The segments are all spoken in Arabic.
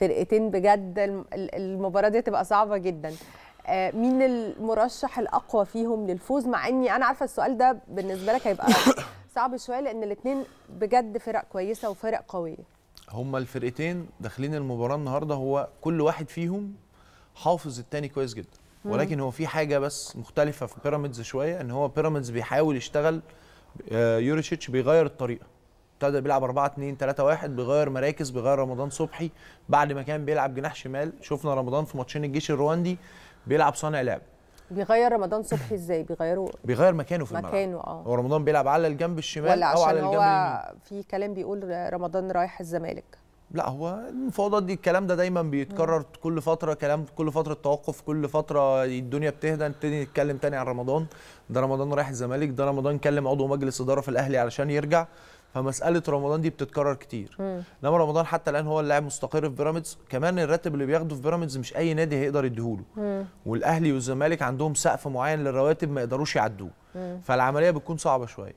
فرقتين بجد المباراه دي هتبقى صعبه جدا آه، مين المرشح الاقوى فيهم للفوز مع اني انا عارفه السؤال ده بالنسبه لك هيبقى صعب شويه لان الاثنين بجد فرق كويسه وفرق قويه هما الفرقتين داخلين المباراه النهارده هو كل واحد فيهم حافظ الثاني كويس جدا ولكن هو في حاجه بس مختلفه في بيراميدز شويه ان هو بيراميدز بيحاول يشتغل آه، يوريشيتش بيغير الطريقه ابتدى بيلعب 4 2 3 1 بيغير مراكز بيغير رمضان صبحي بعد ما كان بيلعب جناح شمال شفنا رمضان في ماتشين الجيش الرواندي بيلعب صانع لعب بيغير رمضان صبحي ازاي بيغيره بيغير مكانه في الملعب مكانه اه هو رمضان بيلعب على الجنب الشمال او على الجنب اليمين في كلام بيقول رمضان رايح الزمالك لا هو المفاوضات دي الكلام ده دايما بيتكرر م. كل فتره كلام كل فتره توقف كل فتره الدنيا بتهدى نبتدي نتكلم تاني عن رمضان ده رمضان رايح الزمالك ده رمضان كلم عضو مجلس اداره في الاهلي علشان يرجع فمساله رمضان دي بتتكرر كتير انما رمضان حتى الان هو اللاعب مستقر في بيراميدز كمان الراتب اللي بياخده في بيراميدز مش اي نادي هيقدر يديهوله والاهلي والزمالك عندهم سقف معين للرواتب ما يقدروش يعدوه فالعمليه بتكون صعبه شويه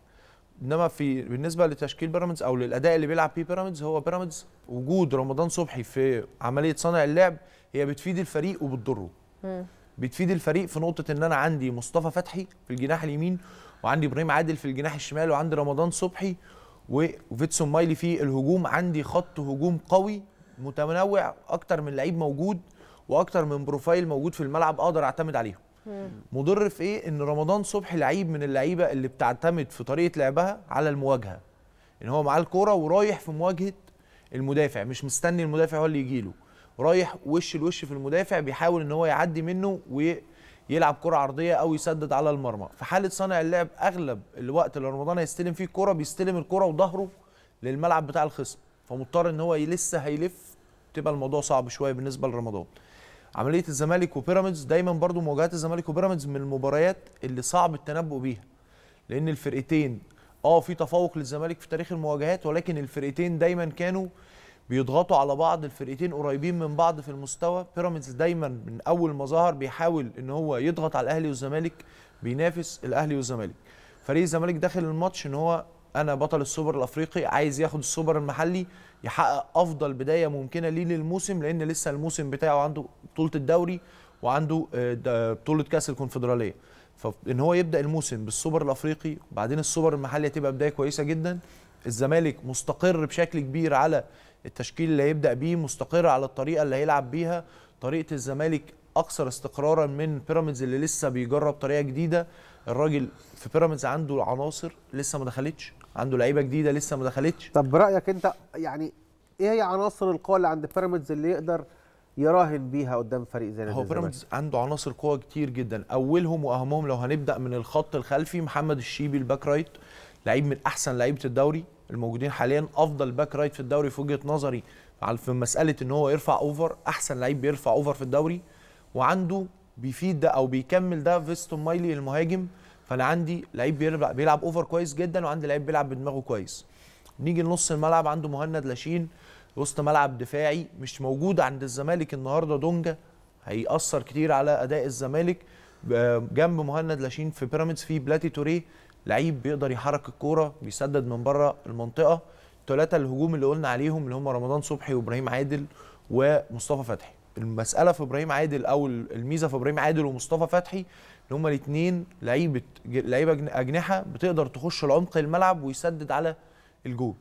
انما في بالنسبه لتشكيل بيراميدز او للاداء اللي بيلعب بيه بيراميدز هو بيراميدز وجود رمضان صبحي في عمليه صانع اللعب هي بتفيد الفريق وبتضره بتفيد الفريق في نقطه ان انا عندي مصطفى فتحي في الجناح اليمين وعندي ابراهيم عادل في الجناح الشمال وعندي رمضان صبحي وفيتسون مايلي في الهجوم عندي خط هجوم قوي متنوع اكتر من لعيب موجود واكتر من بروفايل موجود في الملعب اقدر اعتمد عليهم مضر في ايه ان رمضان صبحي لعيب من اللعيبه اللي بتعتمد في طريقه لعبها على المواجهه ان هو معاه الكوره ورايح في مواجهه المدافع مش مستني المدافع هو اللي يجيله رايح وش لوش في المدافع بيحاول ان هو يعدي منه و يلعب كره عرضيه او يسدد على المرمى في حاله صانع اللعب اغلب الوقت اللي رمضان هيستلم فيه الكره بيستلم الكره وظهره للملعب بتاع الخصم فمضطر ان هو لسه هيلف تبقى الموضوع صعب شويه بالنسبه لرمضان عمليه الزمالك وبيراميدز دايما برضو مواجهات الزمالك وبيراميدز من المباريات اللي صعب التنبؤ بيها لان الفرقتين اه في تفوق للزمالك في تاريخ المواجهات ولكن الفرقتين دايما كانوا بيضغطوا على بعض الفرقتين قريبين من بعض في المستوى بيراميدز دايما من اول ما ظهر بيحاول ان هو يضغط على الاهلي والزمالك بينافس الاهلي والزمالك فريق الزمالك داخل الماتش ان هو انا بطل السوبر الافريقي عايز ياخد السوبر المحلي يحقق افضل بدايه ممكنه ليه للموسم لان لسه الموسم بتاعه عنده بطوله الدوري وعنده آه، بطوله كاس الكونفدراليه فان هو يبدا الموسم بالسوبر الافريقي وبعدين السوبر المحلي هتبقى بدايه كويسه جدا الزمالك مستقر بشكل كبير على التشكيل اللي هيبدا بيه مستقر على الطريقه اللي هيلعب بيها طريقه الزمالك اكثر استقرارا من بيراميدز اللي لسه بيجرب طريقه جديده الراجل في بيراميدز عنده عناصر لسه ما دخلتش عنده لعيبه جديده لسه ما دخلتش طب برايك انت يعني ايه هي عناصر القوه اللي عند بيراميدز اللي يقدر يراهن بيها قدام فريق زي هو بيراميدز عنده عناصر قوه كتير جدا اولهم واهمهم لو هنبدا من الخط الخلفي محمد الشيبي الباك رايت لعيب من احسن لعيبه الدوري الموجودين حاليا افضل باك رايت في الدوري في وجهه نظري في مساله ان هو يرفع اوفر احسن لعيب بيرفع اوفر في الدوري وعنده بيفيد ده او بيكمل ده فيستون مايلي المهاجم فانا عندي لعيب بيلعب, بيلعب اوفر كويس جدا وعندي لعيب بيلعب بدماغه كويس نيجي لنص الملعب عنده مهند لاشين وسط ملعب دفاعي مش موجود عند الزمالك النهارده دونجا هيأثر كتير على اداء الزمالك جنب مهند لاشين في بيراميدز في بلاتي توريه لعيب بيقدر يحرك الكوره بيسدد من بره المنطقه ثلاثه الهجوم اللي قلنا عليهم اللي هم رمضان صبحي وابراهيم عادل ومصطفى فتحي المساله في ابراهيم عادل او الميزه في ابراهيم عادل ومصطفى فتحي ان هم الاثنين لعيبه لعيبه اجنحه بتقدر تخش العمق الملعب ويسدد على الجول